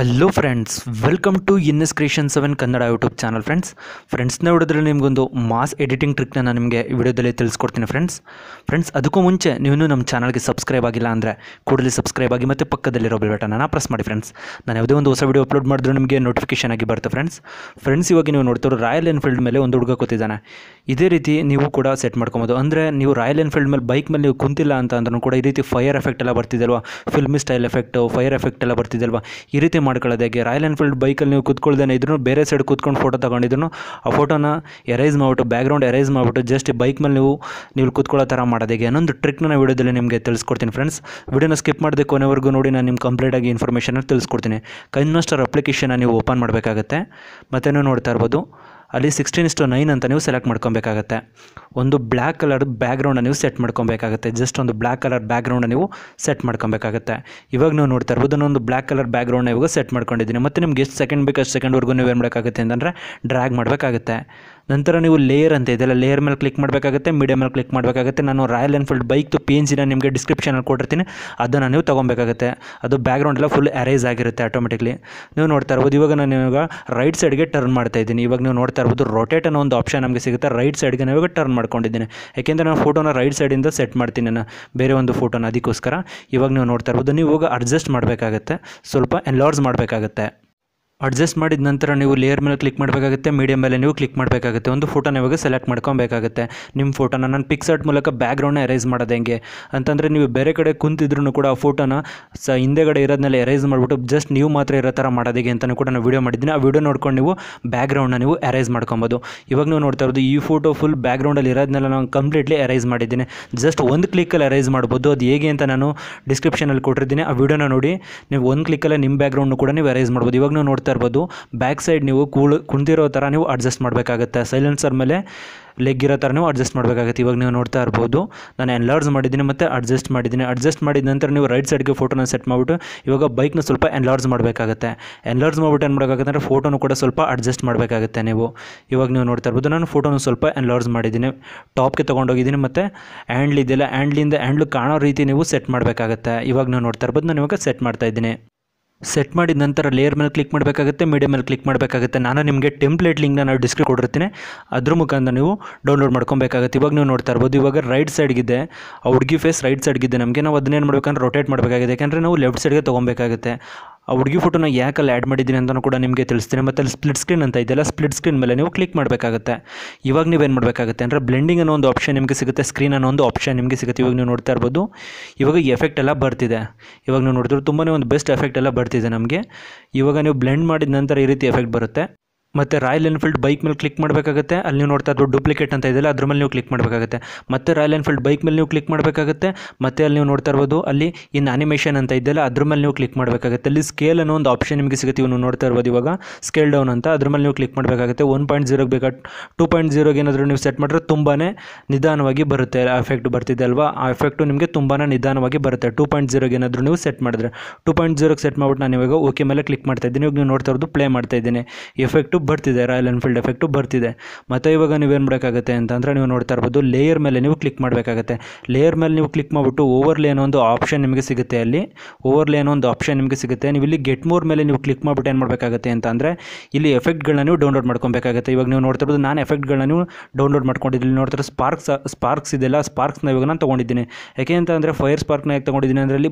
hello friends welcome to S creation seven Kannada YouTube channel friends ಫ್ರೆಂಡ್ಸ್ನ ನೋಡಿದ್ರೆ ನಿಮಗೊಂದು mass editing ಟ್ರಿಕ್ನ ನಾನು ನಿಮಗೆ ವಿಡಿಯೋದಲ್ಲಿ ತಿಳಿಸ್ಕೊಡ್ತೀನಿ ಫ್ರೆಂಡ್ಸ್ ಫ್ರೆಂಡ್ಸ್ ಅದಕ್ಕೂ ಮುಂಚೆ ನೀವು ನಮ್ಮ ಚಾನಲ್ಗೆ ಸಬ್ಸ್ಕ್ರೈಬ್ ಆಗಿಲ್ಲ ಅಂದರೆ ಕೂಡಲೇ ಸಬ್ಸ್ಕ್ರೈಬ್ ಆಗಿ ಮತ್ತು ಪಕ್ಕದಲ್ಲಿರೋ ಬೆಲ್ಬಟನನ್ನು ಪ್ರೆಸ್ ಮಾಡಿ ಫ್ರೆಂಡ್ಸ್ ನಾನು ಯಾವುದೇ ಒಂದು ಹೊಸ ವಿಡಿಯೋ ಅಪ್ಲೋಡ್ ಮಾಡಿದ್ರೆ ನಿಮಗೆ ನೋಟಿಫಿಕೇಶನ್ ಆಗಿ ಬರುತ್ತೆ ಫ್ರೆಂಡ್ಸ್ ಫ್ರೆಂಡ್ಸ್ ಇವಾಗ ನೀವು ನೋಡ್ತಿರೋ ರಾಯಲ್ ಎನ್ಫೀಲ್ಡ್ ಮೇಲೆ ಒಂದು ಹುಡುಗ ಕೂತಿದ್ದಾನೆ ಇದೇ ರೀತಿ ನೀವು ಕೂಡ ಸೆಟ್ ಮಾಡ್ಕೊಬೋದು ಅಂದರೆ ನೀವು ರಾಯಲ್ ಎನ್ಫೀಲ್ಡ್ ಮೇಲೆ ಬೈಕ್ ಮೇಲೆ ನೀವು ಕುಂತಿಲ್ಲ ಅಂತ ಅಂದ್ರೂ ಕೂಡ ಈ ರೀತಿ ಫೈರ್ ಎಫೆಕ್ಟ್ ಎಲ್ಲ ಬರ್ತಿದಲ್ವಾ filmy style effect fire effect ಎಲ್ಲ ಬರ್ತಿದ್ದಲ್ವಾ ಈ ರೀತಿ ಮಾಡ್ಕೊಳ್ಳೋದು ರಾಯಲ್ ಎನ್ಫೀಲ್ಡ್ ಬೈಕಲ್ಲಿ ನೀವು ಕೂತ್ಕೊಳ್ದೇನೆ ಇದ್ರು ಬೇರೆ ಸೈಡ್ ಕೂತ್ಕೊಂಡು ಫೋಟೋ ತೊಗೊಂಡಿದ್ರು ಆ ಫೋಟೋನ ಎರೈಸ್ ಮಾಡಿಬಿಟ್ಟು ಬ್ಯಾಕ್ಗ್ರೌಂಡ್ ಎರೈಸ್ ಮಾಡಿಬಿಟ್ಟು ಜಸ್ಟ್ ಬೈಕ್ ಮೇಲೆ ನೀವು ನೀವು ಕೂತ್ಕೊಳ್ಳೋ ಥರ ಮಾಡೋದು ಹೇಗೆ ಟ್ರಿಕ್ನ ನಾನು ವೀಡಿಯೋದಲ್ಲಿ ನಿಮಗೆ ತಿಳಿಸ್ಕೊಡ್ತೀನಿ ಫ್ರೆಂಡ್ಸ್ ವೀಡಿಯೋನ ಸ್ಕಿಪ್ ಮಾಡಿದೆ ಕೊನೆವರೆಗೂ ನೋಡಿ ನಾನು ನಿಮ್ಮ ಕಂಪ್ಲೀಟಾಗಿ ಇನ್ಫಾರ್ಮೇಷನ್ ತಿಳಿಸ್ಕೊಡ್ತೀನಿ ಕನ್ವಸ್ಟರ್ ಅಪ್ಲಿಕೇಶನ್ನ ನೀವು ಓಪನ್ ಮಾಡಬೇಕಾಗುತ್ತೆ ಮತ್ತೇನೂ ನೋಡ್ತಾ ಇರ್ಬೋದು ಅಲ್ಲಿ ಸಿಕ್ಸ್ಟೀನ್ ಇಷ್ಟು ನೈನ್ ಅಂತ ನೀವು ಸೆಲೆಕ್ಟ್ ಮಾಡ್ಕೊಬೇಕಾಗತ್ತೆ ಒಂದು ಬ್ಲ್ಯಾಕ್ ಕಲರ್ ಬ್ಯಾಕ್ಗ್ರೌಂಡನ್ನು ನೀವು ಸೆಟ್ ಮಾಡ್ಕೊಬೇಕಾಗತ್ತೆ ಜಸ್ಟ್ ಒಂದು ಬ್ಲ್ಯಾಕ್ ಕಲರ್ ಬ್ಯಾಕ್ಗ್ರೌಂಡ್ ನೀವು ಸೆಟ್ ಮಾಡ್ಕೊಬೇಕಾಗತ್ತೆ ಇವಾಗ ನೀವು ನೋಡ್ತಾ ಇರ್ಬೋದು ಒಂದು ಬ್ಲ್ಯಾಕ್ ಕಲರ್ ಬ್ಯಾಕ್ಗ್ರೌಂಡ್ನ ಇವಾಗ ಸೆಟ್ ಮಾಡ್ಕೊಂಡಿದ್ದೀನಿ ಮತ್ತು ನಿಮ್ಗೆ ಎಷ್ಟು ಸೆಕೆಂಡ್ ಬೇಕು ಅಷ್ಟು ಸೆಕೆಂಡ್ವರೆಗೂ ನೀವು ಏನು ಮಾಡೋಕ್ಕಾಗುತ್ತೆ ಅಂತಂದರೆ ಡ್ರ್ಯಾಗ್ ಮಾಡಬೇಕಾಗುತ್ತೆ ನಂತರ ನೀವು ಲೇಯರ್ ಅಂತ ಇದೆಲ್ಲ ಲೇಯರ್ ಮೇಲೆ ಕ್ಲಿಕ್ ಮಾಡಬೇಕಾಗುತ್ತೆ ಮೀಡಿಯಮ್ ಮೇಲೆ ಕ್ಲಿಕ್ ಮಾಡಬೇಕಾಗುತ್ತೆ ನಾನು Royal Enfield bike P N ಸಿನ ನಿಮಗೆ ಡಿಸ್ಕ್ರಿಪ್ಷನಲ್ಲಿ ಕೊಟ್ಟಿರ್ತೀನಿ ಅದನ್ನು ನೀವು ತೊಗೊಬೇಕಾಗುತ್ತೆ ಅದು ಬ್ಯಾಕ್ಗ್ರೌಂಡೆಲ್ಲ ಫುಲ್ ಅರೇಜ್ ಆಗಿರುತ್ತೆ ಆಟೋಮೆಟಿಕ್ಲಿ ನೀವು ನೋಡ್ತಾ ಇರ್ಬೋದು ಇವಾಗ ನಾನು ಇವಾಗ ರೈಟ್ ಸೈಡ್ಗೆ ಟರ್ನ್ ಮಾಡ್ತಾ ಇದ್ದೀನಿ ಇವಾಗ ನೀವು ನೋಡ್ತಾ ಇರ್ಬೋದು ರೋಟೇಟ್ ಅನ್ನೋ ಒಂದು ಆಪ್ಷನ್ ನಮಗೆ ಸಿಗುತ್ತೆ ರೈಟ್ ಸೈಡ್ಗೆ ನಾವು ಇವಾಗ ಟರ್ನ್ ಮಾಡ್ಕೊಂಡಿದ್ದೀನಿ ಯಾಕೆಂದರೆ ನಾನು ಫೋಟೋನ ರೈಟ್ ಸೈಡಿಂದ ಸೆಟ್ ಮಾಡ್ತೀನಿ ನಾನು ಬೇರೆ ಒಂದು ಫೋಟೋನ ಅದಕ್ಕೋಸ್ಕರ ಇವಾಗ ನೀವು ನೋಡ್ತಾ ಇರ್ಬೋದು ನೀವು ಇವಾಗ ಅಡ್ಜಸ್ಟ್ ಮಾಡಬೇಕಾಗುತ್ತೆ ಸ್ವಲ್ಪ ಎನ್ಲಾರ್ಜ್ ಮಾಡಬೇಕಾಗತ್ತೆ ಅಡ್ಜಸ್ಟ್ ಮಾಡಿದ ನಂತರ ನೀವು ಲೇಯರ್ ಮೇಲೆ ಕ್ಲಿಕ್ ಮಾಡಬೇಕಾಗುತ್ತೆ ಮೀಡಿಯಮ್ ಮೇಲೆ ನೀವು ಕ್ಲಿಕ್ ಮಾಡಬೇಕಾಗುತ್ತೆ ಒಂದು ಫೋಟೋನ ಇವಾಗ ಸೆಲೆಕ್ಟ್ ಮಾಡ್ಕೊಬೇಕಾಗುತ್ತೆ ನಿಮ್ಮ ಫೋಟೋನ ನಾನು ಪಿಕ್ಸರ್ಟ್ ಮೂಲಕ ಬ್ಯಾಕ್ಗ್ರೌಂಡ್ನ ಎರೈಸ್ ಮಾಡೋದು ಹೆಂಗೆ ಅಂತಂದರೆ ನೀವು ಬೇರೆ ಕಡೆ ಕುಂತಿದ್ರು ಕೂಡ ಆ ಫೋಟೋನ ಸ ಹಿಂದೆಗಡೆ ಇರೋದನ್ನೆಲ್ಲ ಎರೈಸ್ ಮಾಡಿಬಿಟ್ಟು ಜಸ್ಟ್ ನೀವು ಮಾತ್ರ ಇರೋ ಥರ ಮಾಡೋದಿಗೆ ಅಂತಲೂ ಕೂಡ ನಾನು ವೀಡಿಯೋ ಮಾಡಿದ್ದೀನಿ ಆ ವೀಡಿಯೋ ನೋಡ್ಕೊಂಡು ನೀವು ಬ್ಯಾಕ್ಗ್ರೌಂಡ್ನ ನೀವು ಎರೈಸ್ ಮಾಡ್ಕೊಬೋದು ಇವಾಗ ನೀವು ನೋಡ್ತಾ ಇರೋದು ಈ ಫೋಟೋ ಫುಲ್ ಬ್ಯಾಕ್ಗ್ರೌಂಡಲ್ಲಿ ಇರೋದನ್ನೆಲ್ಲ ನಾನು ಕಂಪ್ಲೀಟ್ಲಿ ಎರೈಸ್ ಮಾಡಿದ್ದೀನಿ ಜಸ್ಟ್ ಒಂದು ಕ್ಲಿಕ್ಕಲ್ಲಿ ಎರೈಸ್ ಮಾಡ್ಬೋದು ಅದು ಹೇಗೆ ಅಂತ ನಾನು ಡಿಸ್ಕ್ರಿಪ್ಷನಲ್ಲಿ ಕೊಟ್ಟಿರ್ತೀನಿ ಆ ವೀಡಿಯೋನ ನೋಡಿ ನೀವು ಒಂದು ಕ್ಲಿಕ್ಕಲ್ಲೇ ನಿಮ್ಮ ಬ್ಯಾಕ್ಗ್ರೌಂಡ್ನು ಕೂಡ ನೀವು ಎರೈಸ್ ಮಾಡ್ಬೋದು ಇವಾಗ ನೀವು ನೋಡ್ತಾ ಬ್ಯಾಕ್ ಸೈಡ್ ನೀವು ಕೂಳು ಕುಂತಿರೋ ಥರ ನೀವು ಅಡ್ಜಸ್ಟ್ ಮಾಡಬೇಕಾಗುತ್ತೆ ಸೈಲೆನ್ಸರ್ ಮೇಲೆ ಲೆಗ್ ಇರೋ ಥರ ನೀವು ಅಡ್ಜಸ್ಟ್ ಮಾಡಬೇಕಾಗುತ್ತೆ ಇವಾಗ ನೀವು ನೋಡ್ತಾ ಇರ್ಬೋದು ನಾನು ಎನ್ಲಾರ್ಜ್ ಮಾಡಿದ್ದೀನಿ ಮತ್ತು ಅಡ್ಜಸ್ಟ್ ಮಾಡಿದ್ದೀನಿ ಅಡ್ಜಸ್ಟ್ ಮಾಡಿದ ನಂತರ ನೀವು ರೈಟ್ ಸೈಡ್ಗೆ ಫೋಟೋನ ಸೆಟ್ ಮಾಡಿಬಿಟ್ಟು ಇವಾಗ ಬೈಕ್ನ ಸ್ವಲ್ಪ ಎನ್ಲಾರ್ಜ್ ಮಾಡಬೇಕಾಗುತ್ತೆ ಎನ್ಲಾರ್ಜ್ ಮಾಡಿಬಿಟ್ಟು ಏನು ಮಾಡಬೇಕಾಗತ್ತಂದ್ರೆ ಫೋಟೋನು ಕೂಡ ಸ್ವಲ್ಪ ಅಡ್ಜಸ್ಟ್ ಮಾಡಬೇಕಾಗುತ್ತೆ ನೀವು ಇವಾಗ ನೀವು ನೋಡ್ತಾ ಇರ್ಬೋದು ನಾನು ಫೋಟೋನು ಸ್ವಲ್ಪ ಎನ್ಲಾರ್ಜ್ ಮಾಡಿದ್ದೀನಿ ಟಾಪ್ಗೆ ತೊಗೊಂಡೋಗಿದ್ದೀನಿ ಮತ್ತು ಹ್ಯಾಂಡ್ಲ್ ಇದೆಯಲ್ಲ ಹ್ಯಾಂಡ್ಲಿಂದ ಹ್ಯಾಂಡ್ಲು ಕಾಣೋ ರೀತಿ ನೀವು ಸೆಟ್ ಮಾಡಬೇಕಾಗುತ್ತೆ ಇವಾಗ ನೀವು ನೋಡ್ತಾ ಇರ್ಬೋದು ನಾನು ಇವಾಗ ಸೆಟ್ ಮಾಡ್ತಾ ಇದ್ದೀನಿ ಸೆಟ್ ಮಾಡಿದ ನಂತರ ಲೇಯರ್ ಮೇಲೆ ಕ್ಲಿಕ್ ಮಾಡಬೇಕಾಗುತ್ತೆ ಮೀಡಿಯಮ್ ಮೇಲೆ ಕ್ಲಿಕ್ ಮಾಡಬೇಕಾಗುತ್ತೆ ನಾನು ನಿಮಗೆ ಟೆಂಪ್ಲೇಟ್ ಲಿಂಕ್ನ ನಾನು ಡಿಸ್ಕ್ರಿಪ್ ಕೊಡಿರ್ತೀನಿ ಅದ್ರ ಮುಖಾಂತರ ನೀವು ಡೌನ್ಲೋಡ್ ಮಾಡ್ಕೊಬೇಕಾಗುತ್ತೆ ಇವಾಗ ನೀವು ನೋಡ್ತಾ ಇರ್ಬೋದು ಇವಾಗ ರೈಟ್ ಸೈಡ್ಗಿದೆ ಆ ಹುಡುಗಿ ಫೇಸ್ ರೈಟ್ ಸೈಡ್ಗಿದೆ ನಮಗೆ ನಾವು ಅದನ್ನೇನು ಮಾಡಬೇಕಂದ್ರೆ ರೊಟೇಟ್ ಮಾಡಬೇಕಾಗಿದೆ ಯಾಕಂದರೆ ನಾವು ಲೆಫ್ಟ್ ಸೈಡ್ಗೆ ತೊಗೊಬೇಕಾಗುತ್ತೆ ಆ ಹುಡುಗಿ ಫೋಟೋನ ಯಾಕೆ ಅಲ್ಲಿ ಆ್ಯಡ್ ಮಾಡಿದ್ದೀನಿ ಅಂತಲೂ ಕೂಡ ನಿಮಗೆ ತಿಳಿಸ್ತೀನಿ ಮತ್ತು ಅಲ್ಲಿ ಸ್ಪ್ಲಿಟ್ ಸ್ಕ್ರೀನ್ ಅಂತ ಇದೆಯಲ್ಲ ಸ್ಪ್ಲಿಟ್ ಸ್ಕ್ರೀನ್ ಮೇಲೆ ನೀವು ಕ್ಲಿಕ್ ಮಾಡಬೇಕಾಗುತ್ತೆ ಇವಾಗ ನೀವು ಏನು ಮಾಡಬೇಕಾಗುತ್ತೆ ಅಂದರೆ ಬ್ಲೆಂಡಿಂಗ್ ಅನ್ನೋ ಒಂದು ಆಪ್ಷನ್ ನಿಮಗೆ ಸಿಗುತ್ತೆ ಸ್ಕ್ರೀನ್ ಅನ್ನೋ ಒಂದು ಆಪ್ಷನ್ ನಿಮಗೆ ಸಿಗುತ್ತೆ ಇವಾಗ ನೀವು ನೋಡ್ತಾ ಇರ್ಬೋದು ಇವಾಗ ಎಫೆಕ್ಟ್ ಎಲ್ಲ ಬರ್ತಿದೆ ಇವಾಗ ನೀವು ನೋಡಿದ್ರೆ ತುಂಬಾ ಒಂದು ಬೆಸ್ಟ್ ಎಫೆಕ್ಟ್ ಎಲ್ಲ ಬರ್ತಿದೆ ನಮಗೆ ಇವಾಗ ನೀವು ಬ್ಲೆಂಡ್ ಮಾಡಿದ ನಂತರ ಈ ರೀತಿ ಎಫೆಕ್ಟ್ ಬರುತ್ತೆ ಮತ್ತು ರಾಯಲ್ ಎನ್ಫೀಲ್ಡ್ ಬೈಕ್ ಮೇಲೆ ಕ್ಲಿಕ್ ಮಾಡಬೇಕಾಗುತ್ತೆ ಅಲ್ಲಿ ನೀವು ನೋಡ್ತಾ ಇದ್ದು ಡೂಪ್ಲಿಕೇಟ್ ಅಂತ ಇದೆಯಲ್ಲ ಅದ್ರ ಮೇಲೆ ನೀವು ಕ್ಲಿಕ್ ಮಾಡಬೇಕಾಗುತ್ತೆ ಮತ್ತೆ ರಾಯಲ್ ಎನ್ಫೀಲ್ಡ್ ಬೈಕ್ ಮೇಲೆ ನೀವು ಕ್ಲಿಕ್ ಮಾಡಬೇಕಾಗುತ್ತೆ ಮತ್ತೆ ಅಲ್ಲಿ ನೀವು ನೋಡ್ತಾ ಇರ್ಬೋದು ಅಲ್ಲಿ ಇನ್ನು ಅನಿಮೇಷನ್ ಅಂತ ಇದೆಯಲ್ಲ ಅದ್ರ ಮೇಲೆ ನೀವು ಕ್ಲಿಕ್ ಮಾಡಬೇಕಾಗುತ್ತೆ ಅಲ್ಲಿ ಸ್ಕೇಲ್ ಅನ್ನೋ ಒಂದು ಆಪ್ಷನ್ ನಿಮಗೆ ಸಿಗುತ್ತೆ ಇವನು ನೋಡ್ತಾ ಇರ್ಬೋದು ಇವಾಗ ಸ್ಕೇಲ್ ಡೌನ್ ಅಂತ ಅದ್ರ ಮೇಲೆ ನೀವು ಕ್ಲಿಕ್ ಮಾಡಬೇಕಾಗುತ್ತೆ ಒನ್ ಪಾಯಿಂಟ್ ಜೀರೋಗೆ ಬೇಕಾ ಟೂ ಪಾಯಿಂಟ್ ಜೀರೋಗೆ ಏನಾದರೂ ನೀವು ಸೆಟ್ ಮಾಡಿದ್ರೆ ತುಂಬಾ ನಿಧಾನವಾಗಿ ಬರುತ್ತೆ ಆ ಎಫೆಕ್ಟ್ ಬರ್ತಿದೆ ಅಲ್ವಾ ಆ ಎಫೆಕ್ಟು ನಿಮಗೆ ತುಂಬಾ ನಿಧಾನವಾಗಿ ಬರುತ್ತೆ ಟು ಪಾಯಿಂಟ್ ಜೀರೋಗೆ ಏನಾದರೂ ನೀವು ಸೆಟ್ ಮಾಡಿದ್ರೆ ಟೂ ಪಾಯಿಂಟ್ ಜೀರೋಗೆ ಸೆಟ್ ಮಾಡಿಬಿಟ್ಟು ನಾನು ಇವಾಗ ಓಕೆ ಮೇಲೆ ಕ್ಲಿಕ್ ಮಾಡ್ತಾ ಇದ್ದೀನಿ ಇವಾಗ ನೀವು ನೋಡ್ತಾ ಇರೋದು ಪ್ಲೇ ಮಾಡ್ತಾ ಇದ್ದೀನಿ ಎಫೆಕ್ಟು ಬರ್ತಿದೆ ರಾಯಲ್ ಎನ್ಫೀಲ್ಡ್ ಎಫೆಕ್ಟು ಬರ್ತಿದೆ ಮತ್ತು ಇವಾಗ ನೀವು ಏನು ಮಾಡಬೇಕಾಗುತ್ತೆ ಅಂತಂದರೆ ನೀವು ನೋಡ್ತಾ ಇರ್ಬೋದು ಲೇಯರ್ ಮೇಲೆ ನೀವು ಕ್ಲಿಕ್ ಮಾಡಬೇಕಾಗುತ್ತೆ ಲೇಯರ್ ಮೇಲೆ ನೀವು ಕ್ಲಿಕ್ ಮಾಡಿಬಿಟ್ಟು ಓವರ್ಲೇ ಅನ್ನೋ ಒಂದು ಆಪ್ಷನ್ ನಿಮಗೆ ಸಿಗುತ್ತೆ ಅಲ್ಲಿ ಓವರ್ಲೇ ಅನ್ನೋ ಒಂದು ಆಪ್ಷನ್ ನಿಮಗೆ ಸಿಗುತ್ತೆ ನೀವು ಇಲ್ಲಿ ಗೆಟ್ ಮೋರ್ ಮೇಲೆ ನೀವು ಕ್ಲಿಕ್ ಮಾಡಿಬಿಟ್ಟು ಏನು ಮಾಡಬೇಕಾಗುತ್ತೆ ಅಂತ ಅಂದರೆ ಇಲ್ಲಿ ಎಫೆಕ್ಟ್ಗಳನ್ನ ನೀವು ಡೌನ್ಲೋಡ್ ಮಾಡ್ಕೊಬೇಕಾಗುತ್ತೆ ಇವಾಗ ನೀವು ನೋಡ್ತಾ ಇರ್ಬೋದು ನಾನು ಎಫೆಕ್ಟ್ಗಳನ್ನ ನೀವು ಡೌನ್ಲೋಡ್ ಮಾಡ್ಕೊಂಡಿದ್ದೀನಿ ನೋಡ್ತಾರೆ ಸ್ಪಾರ್ಕ್ಸ್ ಸ್ಪಾರ್ಕ್ಸ್ ಇದೆಲ್ಲ ಸ್ಪಾರ್ಕ್ಸ್ನ ಇವಾಗ ನಾನು ತೊಗೊಂಡಿದ್ದೀನಿ ಯಾಕೆ ಅಂತ ಅಂದರೆ ಫೈರ್ ಸ್ಪಾರ್ಕ್ನ ಯಾಕೆ ತೊಗೊಂಡಿದ್ದೀನಿ ಅಂದರೆ ಇಲ್ಲಿ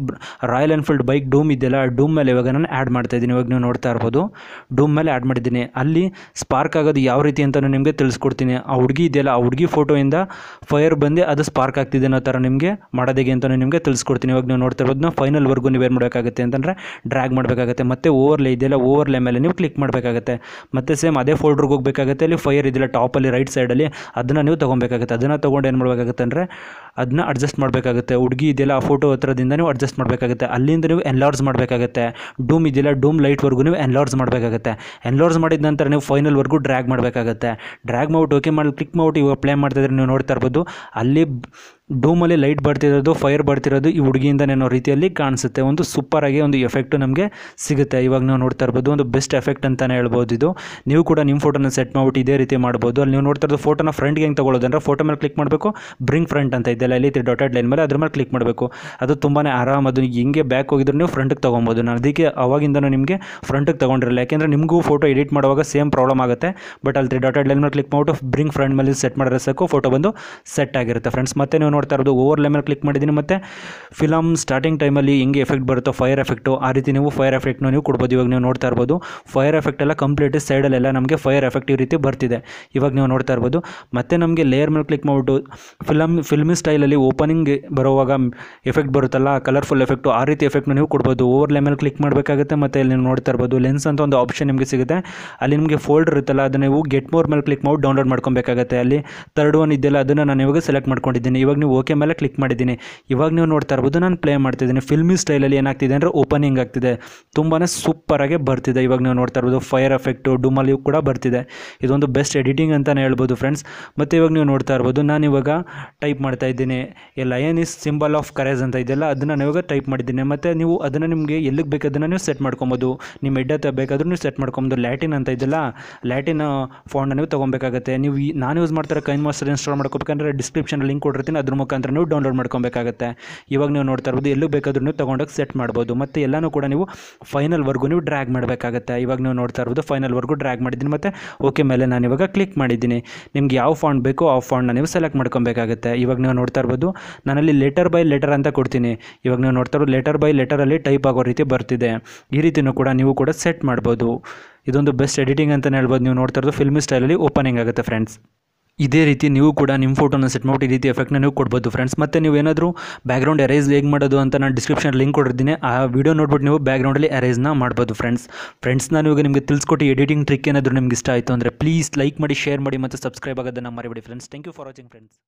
ರಾಯಲ್ ಎನ್ಫೀಲ್ಡ್ ಬೈಕ್ ಡೂಮ್ ಇದೆಲ್ಲ ಡೂಮ್ ಮೇಲೆ ಇವಾಗ ನಾನು ಆ್ಯಡ್ ಮಾಡ್ತಾ ಇದ್ದೀನಿ ಇವಾಗ ನೀವು ನೋಡ್ತಾ ಇರ್ಬೋದು ಡೂಮ್ ಮೇಲೆ ಆ್ಯಡ್ ಮಾಡಿದ್ದೀನಿ ಅಲ್ಲಿ ಸ್ಪಾರ್ಕ್ ಆಗೋದು ಯಾವ ರೀತಿ ಅಂತಲೂ ನಿಮಗೆ ತಿಳಿಸ್ಕೊಡ್ತೀನಿ ಆ ಹುಡುಗಿ ಇದೆಯಲ್ಲ ಆ ಹುಡುಗಿ ಫೋಟೋಯಿಂದ ಫೈರ್ ಬಂದು ಅದು ಸ್ಪಾರ್ಕ್ ಆಗ್ತಿದೆ ಅನ್ನೋ ಥರ ನಿಮಗೆ ಮಾಡೋದಿಗೆ ಅಂತ ನಿಮಗೆ ತಿಳಿಸ್ಕೊಡ್ತೀನಿ ಇವಾಗ ನೀವು ನೋಡ್ತಾ ಇರೋದನ್ನ ಫೈನಲ್ವರೆಗೂ ನೀವೇನು ಮಾಡಬೇಕಾಗುತ್ತೆ ಅಂತಂದರೆ ಡ್ರ್ಯಾಗ್ ಮಾಡಬೇಕಾಗುತ್ತೆ ಮತ್ತು ಲೇ ಇದೆಯಲ್ಲ ಓವರ್ಲೇ ಮೇಲೆ ನೀವು ಕ್ಲಿಕ್ ಮಾಡಬೇಕಾಗುತ್ತೆ ಮತ್ತು ಸೇಮ್ ಅದೇ ಫೋಲ್ಡ್ರಿಗೆ ಹೋಗಬೇಕಾಗುತ್ತೆ ಅಲ್ಲಿ ಫೈರ್ ಇದೆಯಲ್ಲ ಟಾಪಲ್ಲಿ ರೈಟ್ ಸೈಡಲ್ಲಿ ಅದನ್ನು ನೀವು ತೊಗೊಬೇಕಾಗುತ್ತೆ ಅದನ್ನು ತೊಗೊಂಡು ಏನು ಮಾಡಬೇಕಾಗುತ್ತೆ ಅಂದರೆ ಅದನ್ನ ಅಡ್ಜಸ್ಟ್ ಮಾಡಬೇಕಾಗುತ್ತೆ ಹುಡುಗಿ ಇದೆಯಲ್ಲ ಆ ಫೋಟೋ ಹತ್ರದಿಂದ ನೀವು ಅಡ್ಜಸ್ಟ್ ಮಾಡಬೇಕಾಗುತ್ತೆ ಅಲ್ಲಿಂದ ನೀವು ಎನ್ಲಾರ್ಜ್ ಮಾಡಬೇಕಾಗುತ್ತೆ ಡೂಮ್ ಇದೆಯಲ್ಲ ಡೂಮ್ ಲೈಟ್ವರೆಗೂ ನೀವು ಎನ್ಲಾರ್ಜ್ ಮಾಡಬೇಕಾಗುತ್ತೆ ಎನ್ಲಾರ್ಜ್ ಮಾಡಿದ ನಂತರ ನೀವು ಫೈನಲ್ವರೆಗೂ ಡ್ರ್ಯಾಗ್ ಮಾಡಬೇಕಾಗುತ್ತೆ ಡ್ರ್ಯಾಗ್ ಮಾಡ್ಬಿಟ್ಟು ಓಕೆ ಮಾಡಿ ಕ್ಲಿಕ್ ಮಾಡ್ಬಿಟ್ಟು ಇವಾಗ ಪ್ಲೇ ಮಾಡ್ತಾಯಿದ್ರೆ ನೀವು ನೋಡ್ತಾ ಇರ್ಬೋದು ಅಲ್ಲಿ ಡೂಮಲ್ಲಿ ಲೈಟ್ ಬರ್ತಿರೋದು ಫೈರ್ ಬರ್ತಿರೋದು ಈ ಹುಡುಗಿಯಿಂದ ಅನ್ನೋ ರೀತಿಯಲ್ಲಿ ಕಾಣಿಸುತ್ತೆ ಒಂದು ಸೂಪರಾಗಿ ಒಂದು ಎಫೆಕ್ಟು ನಮಗೆ ಸಿಗುತ್ತೆ ಇವಾಗ ನಾವು ನೋಡ್ತಾ ಇರ್ಬೋದು ಒಂದು ಬೆಸ್ಟ್ ಎಫೆಕ್ಟ್ ಅಂತಲೇ ಹೇಳ್ಬೋದು ಇದು ನೀವು ಕೂಡ ನಿಮ್ಮ ಫೋಟೋನ ಸೆಟ್ ಮಾಡಿಬಿಟ್ಟು ಇದೇ ರೀತಿ ಮಾಡ್ಬೋದು ಅಲ್ಲಿ ನೀವು ನೋಡ್ತಾ ಇರೋದು ಫೋಟೋನ ಫ್ರಂಟ್ಗೆ ಹೆಂಗೆ ಅಂದರೆ ಫೋಟೋ ಮೇಲೆ ಕ್ಲಿಕ್ ಮಾಡಬೇಕು ಬ್ರಿಂಗ್ ಫ್ರಂಟ್ ಅಂತ ಇದೆಲ್ಲ ಇಲ್ಲಿ ಡಾಟೆಡ್ ಲೈನ್ ಮೇಲೆ ಅದ್ರ ಮೇಲೆ ಕ್ಲಿಕ್ ಮಾಡಬೇಕು ಅದು ತುಂಬಾ ಆರಾಮ್ ಅದು ಹಿಂಗೆ ಬ್ಯಾಕ್ ಹೋಗಿದ್ರು ನೀವು ಫ್ರಂಟಿಗೆ ತೊಗೊಬೋದು ನಾನು ಅದಕ್ಕೆ ಅವಾಗಿಂದನೂ ನಿಮಗೆ ಫ್ರಂಟಿಗೆ ತೊಗೊಂಡಿರಲ್ಲ ಯಾಕೆಂದರೆ ನಿಮಗೂ ಫೋಟೋ ಎಡಿಟ್ ಮಾಡುವಾಗ ಸೇಮ್ ಪ್ರಾಬ್ಲಮ್ ಆಗುತ್ತೆ ಬಟ್ ಅಲ್ಲಿ ಡಾಟೆಡ್ ಲೈನ್ ಮೇಲೆ ಕ್ಲಿಕ್ ಮಾಡಿಬಿಟ್ಟು ಬ್ರಿಂಗ್ ಫ್ರಂಟ್ ಮೇಲೆ ಸೆಟ್ ಮಾಡಿದ್ರೆ ಸಾಕು ಫೋಟೋ ಬಂದು ಸೆಟ್ ಆಗಿರುತ್ತೆ ಫ್ರೆಂಡ್ಸ್ ಮತ್ತೆ ನೀವು ನೋಡ್ತಾ ಇರೋದು ಓವರ್ ಲೆಮೆಲ್ ಕ್ಲಿಕ್ ಮಾಡಿದ್ದೀನಿ ಮತ್ತು ಫಿಲಮ್ ಸ್ಟಾರ್ಟಿಂಗ್ ಟೈಮಲ್ಲಿ ಹೆಂಗೆ ಎಫೆಕ್ಟ್ ಬರುತ್ತೋ ಫೈರ್ ಎಫೆಕ್ಟು ಆ ರೀತಿ ನೀವು ಫೈರ್ ಎಫೆಕ್ಟ್ನ ನೀವು ಕೊಡ್ಬೋದು ಇವಾಗ ನೀವು ನೋಡ್ತಾ ಇರ್ಬೋದು ಫೈರ್ ಎಫೆಕ್ಟ್ ಎಲ್ಲ ಕಂಪ್ಲೀಟ್ ಸೈಡಲ್ಲೆಲ್ಲ ನಮಗೆ ಫೈರ್ ಎಫೆಕ್ಟ್ ಈ ರೀತಿ ಬರ್ತಿದೆ ಇವಾಗ ನೀವು ನೋಡ್ತಾ ಇರ್ಬೋದು ಮತ್ತೆ ನಮಗೆ ಲೇಯರ್ ಮೇಲೆ ಕ್ಲಿಕ್ ಮಾಡಿಬಿಟ್ಟು ಫಿಲಮ್ ಫಿಲ್ಮಿ ಸ್ಟೈಲಲ್ಲಿ ಓಪನಿಂಗ್ ಬರುವಾಗ ಎಫೆಕ್ಟ್ ಬರುತ್ತಲ್ಲ ಕಲರ್ಫುಲ್ ಎಫೆಕ್ಟು ಆ ರೀತಿ ಎಫೆಕ್ಟ್ನ ನೀವು ಕೊಡ್ಬೋದು ಓವರ್ ಲೆಮೆಲ್ ಕ್ಲಿಕ್ ಮಾಡಬೇಕಾಗುತ್ತೆ ಮತ್ತು ಇಲ್ಲಿ ನೀವು ನೋಡ್ತಾ ಇರ್ಬೋದು ಲೆನ್ಸ್ ಅಂತ ಒಂದು ಆಪ್ಷನ್ ನಿಮಗೆ ಸಿಗುತ್ತೆ ಅಲ್ಲಿ ನಿಮಗೆ ಫೋಲ್ಡರ್ ಇರುತ್ತಲ್ಲ ಅದನ್ನು ನೀವು ಗೆಟ್ ಮೋರ್ ಮೇಲೆ ಕ್ಲಿಕ್ ಮಾಡಿ ಡೌನ್ಲೋಡ್ ಮಾಡ್ಕೊಬೇಕಾಗುತ್ತೆ ಅಲ್ಲಿ ತರ್ಡ್ ಒನ್ ಇದೆಯಲ್ಲ ಅದನ್ನು ನಾನು ಇವಾಗ ಸೆಲೆಕ್ಟ್ ಮಾಡ್ಕೊಂಡಿದ್ದೀನಿ ಇವಾಗ ನೀವು ಓಕೆ ಮೇಲೆ ಕ್ಲಿಕ್ ಮಾಡಿದ್ದೀನಿ ಇವಾಗ ನೀವು ನೋಡ್ತಾ ಇರ್ಬೋದು ನಾನು ಪ್ಲೇ ಮಾಡ್ತಿದ್ದೀನಿ ಫಿಲ್ಮಿ ಸ್ಟೈಲಲ್ಲಿ ಏನಾಗ್ತಿದೆ ಅಂದರೆ ಓಪನಿಂಗ್ ಆಗ್ತಿದೆ ತುಂಬಾ ಸೂಪರಾಗಿ ಬರ್ತಿದೆ ಇವಾಗ ನೀವು ನೋಡ್ತಾ ಇರ್ಬೋದು ಫೈರ್ ಎಫೆಕ್ಟು ಡುಮಲ್ಲಿ ಕೂಡ ಬರ್ತಿದೆ ಇದೊಂದು ಬೆಸ್ಟ್ ಎಡಿಟಿಂಗ್ ಅಂತಲೇ ಹೇಳ್ಬೋದು ಫ್ರೆಂಡ್ಸ್ ಮತ್ತು ಇವಾಗ ನೀವು ನೋಡ್ತಾ ಇರ್ಬೋದು ನಾನು ಇವಾಗ ಟೈಪ್ ಮಾಡ್ತಾ ಇದ್ದೀನಿ a lion is symbol of courage ಅಂತ ಇದೆಯಲ್ಲ ಅದನ್ನು ನಾನು ಇವಾಗ ಟೈಪ್ ಮಾಡಿದ್ದೀನಿ ಮತ್ತು ನೀವು ಅದನ್ನು ನಿಮಗೆ ಎಲ್ಲಿಗೆ ಬೇಕಾದನ್ನು ನೀವು ಸೆಟ್ ಮಾಡ್ಕೊಬೋದು ನಿಮ್ಮ ಎಡ್ಡೆ ಬೇಕಾದರೂ ನೀವು ಸೆಟ್ ಮಾಡ್ಕೊಬೋದು ಲ್ಯಾಟಿನ್ ಅಂತ ಇದೆಯಲ್ಲ ಲ್ಯಾಟಿನ್ ಫೋನ್ ನೀವು ತೊಗೊಬೇಕಾಗುತ್ತೆ ನೀವು ನಾನು ಯೂಸ್ ಮಾಡ್ತಾರೆ ಕೈನ್ ಮಾಸ್ಟರ್ ಇನ್ಸ್ಟಾಲ್ ಮಾಡ್ಕೋಬೇಕಂದ್ರೆ ಡಿಸ್ಕ್ರಿಪ್ಷನ್ ಲಿಂಕ್ ಕೊಟ್ಟಿರ್ತೀನಿ ಅದ್ರ ಮುಖಾಂತರ ಡೌನ್ಲೋಡ್ ಮಾಡ್ಕೊಬೇಕಾಗುತ್ತೆ ಇವಾಗ ನೀವು ನೋಡ್ತಾ ಇರ್ಬೋದು ಎಲ್ಲೂ ಬೇಕಾದ್ರೂ ತೊಗೊಂಡೋಗಿ ಸೆಟ್ ಮಾಡ್ಬೋದು ಮತ್ತು ಎಲ್ಲನೂ ಕೂಡ ನೀವು ಫೈನಲ್ವರೆಗೂ ನೀವು ಡ್ರ್ಯಾಗ್ ಮಾಡಬೇಕಾಗುತ್ತೆ ಇವಾಗ ನೀವು ನೋಡ್ತಾ ಇರ್ಬೋದು ಫೈನಲ್ವರೆಗೂ ಡ್ರ್ಯಾಗ್ ಮಾಡಿದ್ದೀನಿ ಮತ್ತು ಓಕೆ ಮೇಲೆ ನಾನು ಇವಾಗ ಕ್ಲಿಕ್ ಮಾಡಿದ್ದೀನಿ ನಿಮ್ಗೆ ಯಾವ ಫಾಂಡ್ ಬೇಕೋ ಆ ಫಾಂಡ್ನ ನೀವು ಸೆಲೆಕ್ಟ್ ಮಾಡ್ಕೊಬೇಕಾಗುತ್ತೆ ಇವಾಗ ನೀವು ನೋಡ್ತಾ ಇರ್ಬೋದು ನಾನಲ್ಲಿ ಲೆಟರ್ ಬೈ ಲೆಟರ್ ಅಂತ ಕೊಡ್ತೀನಿ ಇವಾಗ ನೀವು ನೋಡ್ತಾ ಇರೋದು ಲೆಟರ್ ಬೈ ಲೆಟರಲ್ಲಿ ಟೈಪ್ ಆಗೋ ರೀತಿ ಬರ್ತಿದೆ ಈ ರೀತಿಯೂ ಕೂಡ ನೀವು ಕೂಡ ಸೆಟ್ ಮಾಡ್ಬೋದು ಇದೊಂದು ಬೆಸ್ಟ್ ಎಡಿಟಿಂಗ್ ಅಂತಲೇ ಹೇಳ್ಬೋದು ನೀವು ನೋಡ್ತಾ ಇರೋದು ಫಿಲ್ಮಿ ಸ್ಟೈಲಲ್ಲಿ ಓಪನಿಂಗ್ ಆಗುತ್ತೆ ಫ್ರೆಂಡ್ಸ್ ಇದೇ ರೀತಿ ನೀವು ಕೂಡ ನಿಮ್ಮ ಫೋಟೋನ ಸೆಟ್ ಮಾಡಿ ಈ ರೀತಿ ಎಫೆಕ್ಟ್ನ ನೀವು ಕೊಡ್ಬೋದು ಫ್ರೆಂಡ್ಸ್ ಮತ್ತು ನೀವು ಏನಾದರೂ ಬ್ಯಾಕ್ಗ್ರೌಂಡ್ ಎರೇಸ್ ಹೇಗೆ ಮಾಡೋದು ಅಂತ ನಾನು ಡಿಸ್ಕ್ರಿಪ್ಷನ್ ಲಿಂಕ್ ಕೊಡಿರ್ತೀನಿ ಆ ವಿಡಿಯೋ ನೋಡ್ಬಿಟ್ಟು ನೀವು ಬ್ಯಾಗ್ರೌಂಡಲ್ಲಿ ಎರೈಸ್ನ ಮಾಡ್ಬೋದು ಫ್ರೆಂಡ್ಸ್ ಫ್ರೆಂಡ್ಸ್ ನಾನು ಇವಾಗ ನಿಮಗೆ ತಿಳ್ಸ್ಕೊಟ್ಟು ಎಡಿಟಿಂಗ್ ಟ್ರಿಕ್ ಏನಾದರೂ ನಿಮ್ಗೆ ಇಷ್ಟ ಆಯಿತು ಅಂದರೆ ಪ್ಲೀಸ್ ಲೈಕ್ ಮಾಡಿ ಶೇರ್ ಮಾಡಿ ಮತ್ತು ಸಬ್ಸ್ಕ್ರೈಬ್ ಆಗೋದನ್ನು ಮರಿಬೇಡಿ friends thank you for watching friends